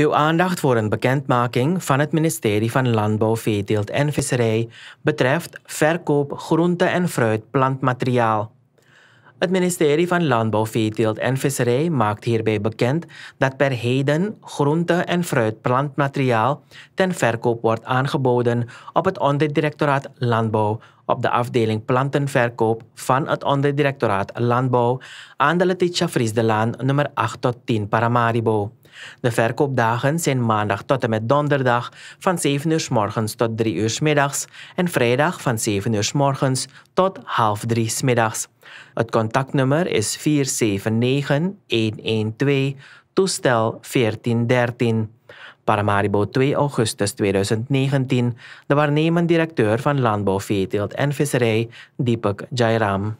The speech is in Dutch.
Uw aandacht voor een bekendmaking van het ministerie van Landbouw, Veeteelt en Visserij betreft verkoop groente- en fruitplantmateriaal. Het ministerie van Landbouw, Veeteelt en Visserij maakt hierbij bekend dat per heden groente- en fruitplantmateriaal ten verkoop wordt aangeboden op het onderdirectoraat Landbouw op de afdeling plantenverkoop van het onderdirectoraat Landbouw aan de Letitia Friesdelaan nummer 8 tot 10 Paramaribo. De verkoopdagen zijn maandag tot en met donderdag van 7 uur s morgens tot 3 uur s middags en vrijdag van 7 uur s morgens tot half 3 s middags. Het contactnummer is 479 112 toestel 1413. Paramaribo 2 augustus 2019 de waarnemend directeur van Landbouw, Veeteelt en Visserij, Deepak Jairam.